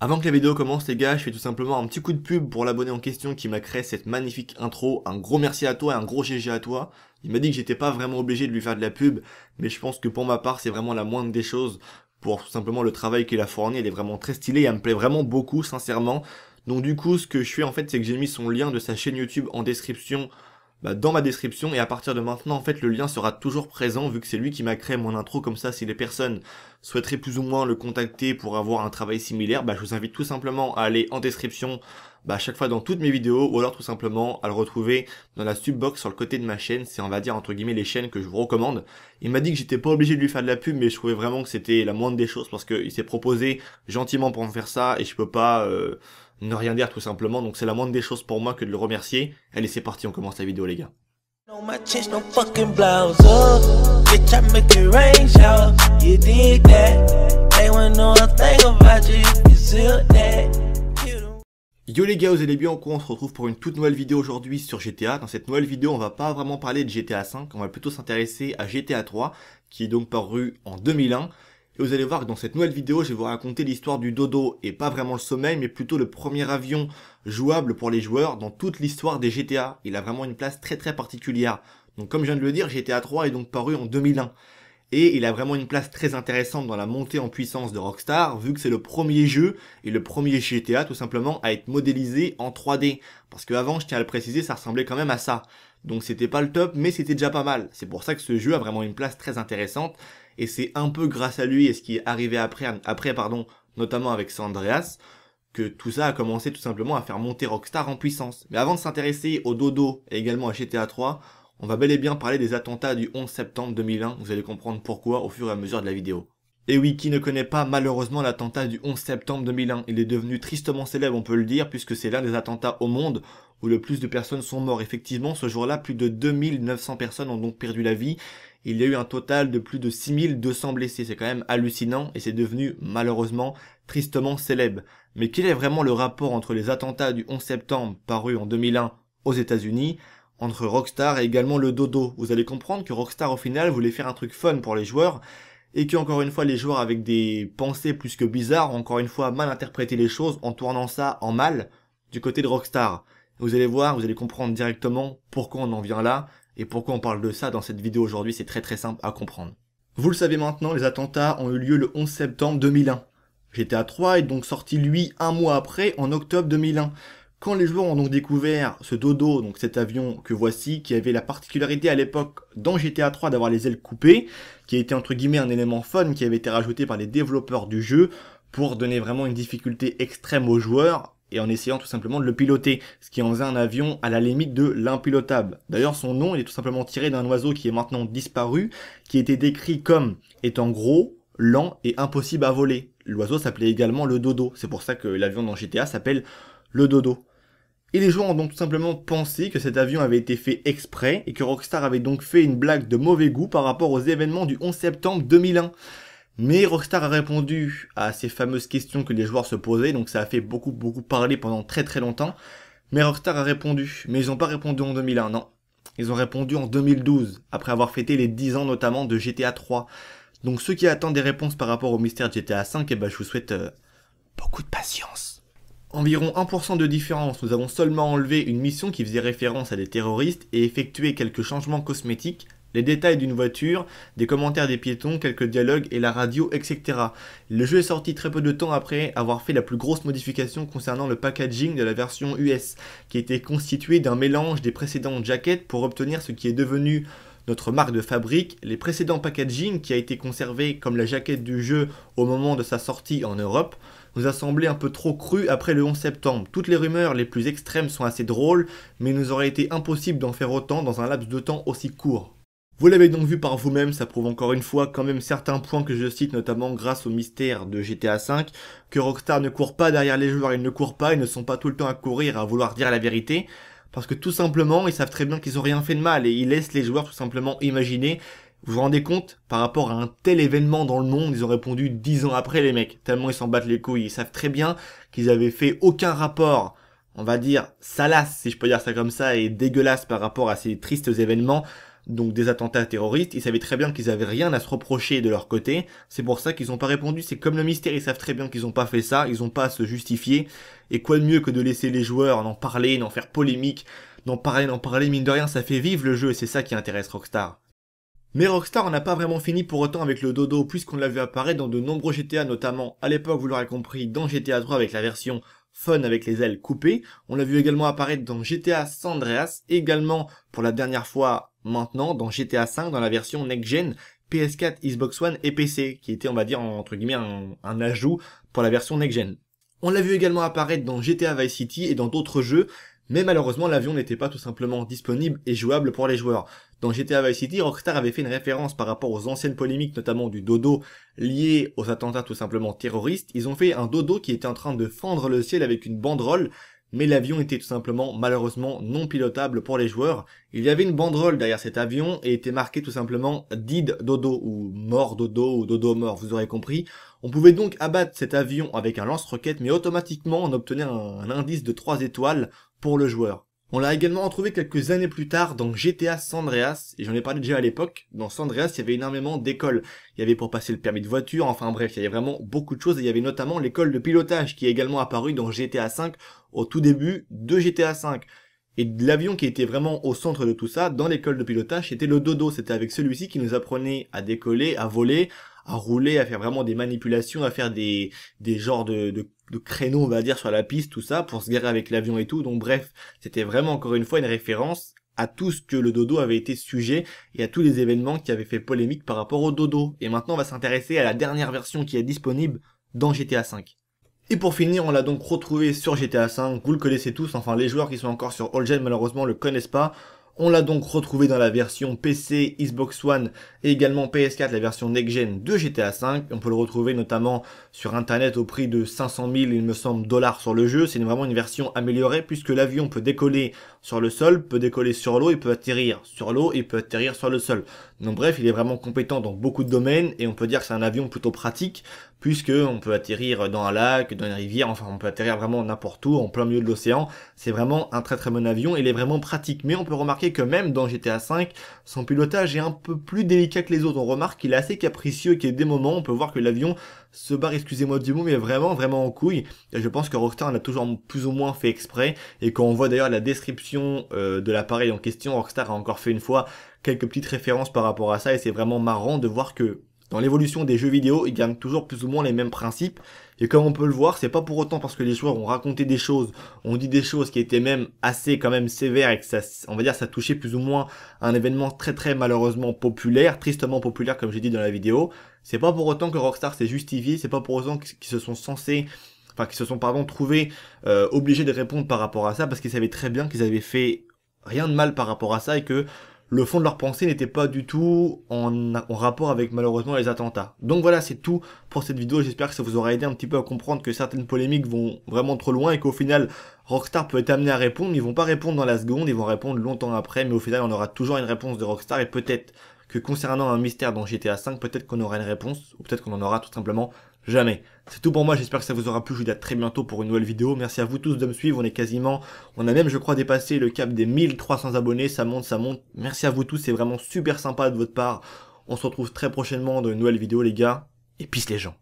Avant que la vidéo commence les gars, je fais tout simplement un petit coup de pub pour l'abonné en question qui m'a créé cette magnifique intro. Un gros merci à toi et un gros GG à toi. Il m'a dit que j'étais pas vraiment obligé de lui faire de la pub, mais je pense que pour ma part c'est vraiment la moindre des choses pour tout simplement le travail qu'il a fourni. Elle est vraiment très stylée et elle me plaît vraiment beaucoup sincèrement. Donc du coup ce que je fais en fait c'est que j'ai mis son lien de sa chaîne YouTube en description bah, dans ma description et à partir de maintenant en fait le lien sera toujours présent vu que c'est lui qui m'a créé mon intro comme ça si les personnes souhaiteraient plus ou moins le contacter pour avoir un travail similaire bah, je vous invite tout simplement à aller en description bah, à chaque fois dans toutes mes vidéos ou alors tout simplement à le retrouver dans la subbox sur le côté de ma chaîne c'est on va dire entre guillemets les chaînes que je vous recommande il m'a dit que j'étais pas obligé de lui faire de la pub mais je trouvais vraiment que c'était la moindre des choses parce qu'il s'est proposé gentiment pour me faire ça et je peux pas euh ne rien dire tout simplement. Donc c'est la moindre des choses pour moi que de le remercier. Allez, c'est parti, on commence la vidéo les gars. Yo les gars, vous allez bien on se retrouve pour une toute nouvelle vidéo aujourd'hui sur GTA. Dans cette nouvelle vidéo, on va pas vraiment parler de GTA 5, on va plutôt s'intéresser à GTA 3, qui est donc paru en 2001 et vous allez voir que dans cette nouvelle vidéo, je vais vous raconter l'histoire du dodo et pas vraiment le sommeil, mais plutôt le premier avion jouable pour les joueurs dans toute l'histoire des GTA. Il a vraiment une place très très particulière. Donc comme je viens de le dire, GTA 3 est donc paru en 2001. Et il a vraiment une place très intéressante dans la montée en puissance de Rockstar, vu que c'est le premier jeu et le premier GTA tout simplement à être modélisé en 3D. Parce qu'avant, je tiens à le préciser, ça ressemblait quand même à ça. Donc c'était pas le top, mais c'était déjà pas mal. C'est pour ça que ce jeu a vraiment une place très intéressante et c'est un peu grâce à lui et ce qui est arrivé après, après pardon, notamment avec Sandreas, que tout ça a commencé tout simplement à faire monter Rockstar en puissance. Mais avant de s'intéresser au dodo et également à GTA 3, on va bel et bien parler des attentats du 11 septembre 2001, vous allez comprendre pourquoi au fur et à mesure de la vidéo. Et oui, qui ne connaît pas malheureusement l'attentat du 11 septembre 2001 Il est devenu tristement célèbre, on peut le dire, puisque c'est l'un des attentats au monde où le plus de personnes sont mortes. Effectivement, ce jour-là, plus de 2900 personnes ont donc perdu la vie. Il y a eu un total de plus de 6200 blessés. C'est quand même hallucinant et c'est devenu malheureusement tristement célèbre. Mais quel est vraiment le rapport entre les attentats du 11 septembre parus en 2001 aux États-Unis entre Rockstar et également le dodo. Vous allez comprendre que Rockstar au final voulait faire un truc fun pour les joueurs et que encore une fois les joueurs avec des pensées plus que bizarres ont encore une fois mal interprété les choses en tournant ça en mal du côté de Rockstar. Vous allez voir, vous allez comprendre directement pourquoi on en vient là et pourquoi on parle de ça dans cette vidéo aujourd'hui, c'est très très simple à comprendre. Vous le savez maintenant, les attentats ont eu lieu le 11 septembre 2001. à 3 et donc sorti lui un mois après, en octobre 2001. Quand les joueurs ont donc découvert ce dodo, donc cet avion que voici, qui avait la particularité à l'époque dans GTA 3 d'avoir les ailes coupées, qui était entre guillemets un élément fun qui avait été rajouté par les développeurs du jeu pour donner vraiment une difficulté extrême aux joueurs et en essayant tout simplement de le piloter, ce qui en faisait un avion à la limite de l'impilotable. D'ailleurs, son nom, est tout simplement tiré d'un oiseau qui est maintenant disparu, qui était décrit comme étant gros, lent et impossible à voler. L'oiseau s'appelait également le dodo, c'est pour ça que l'avion dans GTA s'appelle le dodo. Et les joueurs ont donc tout simplement pensé que cet avion avait été fait exprès et que Rockstar avait donc fait une blague de mauvais goût par rapport aux événements du 11 septembre 2001. Mais Rockstar a répondu à ces fameuses questions que les joueurs se posaient, donc ça a fait beaucoup beaucoup parler pendant très très longtemps. Mais Rockstar a répondu, mais ils n'ont pas répondu en 2001, non. Ils ont répondu en 2012, après avoir fêté les 10 ans notamment de GTA 3. Donc ceux qui attendent des réponses par rapport au mystère de GTA 5, eh ben, je vous souhaite euh, beaucoup de patience. Environ 1% de différence, nous avons seulement enlevé une mission qui faisait référence à des terroristes et effectué quelques changements cosmétiques, les détails d'une voiture, des commentaires des piétons, quelques dialogues et la radio, etc. Le jeu est sorti très peu de temps après avoir fait la plus grosse modification concernant le packaging de la version US, qui était constitué d'un mélange des précédentes jaquettes pour obtenir ce qui est devenu notre marque de fabrique, les précédents packaging qui a été conservé comme la jaquette du jeu au moment de sa sortie en Europe, nous a semblé un peu trop cru après le 11 septembre. Toutes les rumeurs les plus extrêmes sont assez drôles, mais il nous aurait été impossible d'en faire autant dans un laps de temps aussi court. Vous l'avez donc vu par vous-même, ça prouve encore une fois quand même certains points que je cite notamment grâce au mystère de GTA V, que Rockstar ne court pas derrière les joueurs, ils ne courent pas, ils ne sont pas tout le temps à courir, à vouloir dire la vérité, parce que tout simplement ils savent très bien qu'ils ont rien fait de mal et ils laissent les joueurs tout simplement imaginer vous vous rendez compte, par rapport à un tel événement dans le monde, ils ont répondu dix ans après les mecs, tellement ils s'en battent les couilles. Ils savent très bien qu'ils avaient fait aucun rapport, on va dire, salace, si je peux dire ça comme ça, et dégueulasse par rapport à ces tristes événements, donc des attentats terroristes. Ils savaient très bien qu'ils avaient rien à se reprocher de leur côté. C'est pour ça qu'ils n'ont pas répondu. C'est comme le mystère, ils savent très bien qu'ils n'ont pas fait ça, ils n'ont pas à se justifier. Et quoi de mieux que de laisser les joueurs en parler, en faire polémique, n'en parler, d'en parler, mine de rien, ça fait vivre le jeu et c'est ça qui intéresse Rockstar. Mais Rockstar n'a pas vraiment fini pour autant avec le dodo puisqu'on l'a vu apparaître dans de nombreux GTA notamment à l'époque vous l'aurez compris dans GTA 3 avec la version fun avec les ailes coupées. On l'a vu également apparaître dans GTA Sandreas Andreas, également pour la dernière fois maintenant dans GTA 5 dans la version next-gen PS4, Xbox One et PC, qui était on va dire entre guillemets un, un ajout pour la version next-gen. On l'a vu également apparaître dans GTA Vice City et dans d'autres jeux, mais malheureusement l'avion n'était pas tout simplement disponible et jouable pour les joueurs. Dans GTA Vice City, Rockstar avait fait une référence par rapport aux anciennes polémiques, notamment du dodo lié aux attentats tout simplement terroristes. Ils ont fait un dodo qui était en train de fendre le ciel avec une banderole, mais l'avion était tout simplement malheureusement non pilotable pour les joueurs. Il y avait une banderole derrière cet avion et était marqué tout simplement Did Dodo ou Mort Dodo ou Dodo Mort, vous aurez compris. On pouvait donc abattre cet avion avec un lance-roquette, mais automatiquement on obtenait un, un indice de 3 étoiles pour le joueur. On l'a également retrouvé quelques années plus tard dans GTA Sandreas, et j'en ai parlé déjà à l'époque, dans Sandreas il y avait énormément d'écoles. Il y avait pour passer le permis de voiture, enfin bref, il y avait vraiment beaucoup de choses, et il y avait notamment l'école de pilotage qui est également apparue dans GTA V au tout début de GTA V. Et l'avion qui était vraiment au centre de tout ça, dans l'école de pilotage, c'était le dodo. C'était avec celui-ci qui nous apprenait à décoller, à voler, à rouler, à faire vraiment des manipulations, à faire des, des genres de, de, de créneaux, on va dire, sur la piste, tout ça, pour se guérir avec l'avion et tout. Donc bref, c'était vraiment encore une fois une référence à tout ce que le dodo avait été sujet et à tous les événements qui avaient fait polémique par rapport au dodo. Et maintenant, on va s'intéresser à la dernière version qui est disponible dans GTA V. Et pour finir, on l'a donc retrouvé sur GTA V, vous le connaissez tous, enfin les joueurs qui sont encore sur All Gen malheureusement le connaissent pas, on l'a donc retrouvé dans la version PC, Xbox One et également PS4, la version next-gen de GTA V. On peut le retrouver notamment sur internet au prix de 500 000, il me semble, dollars sur le jeu. C'est vraiment une version améliorée puisque l'avion peut décoller sur le sol, peut décoller sur l'eau, il peut atterrir sur l'eau, il peut atterrir sur le sol. Donc bref, il est vraiment compétent dans beaucoup de domaines et on peut dire que c'est un avion plutôt pratique puisque on peut atterrir dans un lac, dans une rivière, enfin on peut atterrir vraiment n'importe où, en plein milieu de l'océan. C'est vraiment un très très bon avion, il est vraiment pratique. Mais on peut remarquer que même dans GTA V, son pilotage est un peu plus délicat que les autres. On remarque qu'il est assez capricieux et qu'il y a des moments, on peut voir que l'avion se barre, excusez-moi du mot, mais vraiment, vraiment en couille. Et je pense que Rockstar a toujours plus ou moins fait exprès. Et quand on voit d'ailleurs la description euh, de l'appareil en question, Rockstar a encore fait une fois quelques petites références par rapport à ça. Et c'est vraiment marrant de voir que dans l'évolution des jeux vidéo, ils gagnent toujours plus ou moins les mêmes principes. Et comme on peut le voir, c'est pas pour autant parce que les joueurs ont raconté des choses, ont dit des choses qui étaient même assez quand même sévères et que ça, on va dire, ça touchait plus ou moins un événement très très malheureusement populaire, tristement populaire comme j'ai dit dans la vidéo. C'est pas pour autant que Rockstar s'est justifié, c'est pas pour autant qu'ils se sont censés enfin qu'ils se sont pardon trouvés euh, obligés de répondre par rapport à ça parce qu'ils savaient très bien qu'ils avaient fait rien de mal par rapport à ça et que le fond de leur pensée n'était pas du tout en, rapport avec malheureusement les attentats. Donc voilà, c'est tout pour cette vidéo. J'espère que ça vous aura aidé un petit peu à comprendre que certaines polémiques vont vraiment trop loin et qu'au final, Rockstar peut être amené à répondre, mais ils vont pas répondre dans la seconde, ils vont répondre longtemps après, mais au final, on aura toujours une réponse de Rockstar et peut-être que concernant un mystère dans GTA V, peut-être qu'on aura une réponse, ou peut-être qu'on en aura tout simplement jamais. C'est tout pour moi, j'espère que ça vous aura plu, je vous dis à très bientôt pour une nouvelle vidéo, merci à vous tous de me suivre, on est quasiment, on a même je crois dépassé le cap des 1300 abonnés, ça monte, ça monte, merci à vous tous, c'est vraiment super sympa de votre part, on se retrouve très prochainement dans une nouvelle vidéo les gars, et peace les gens.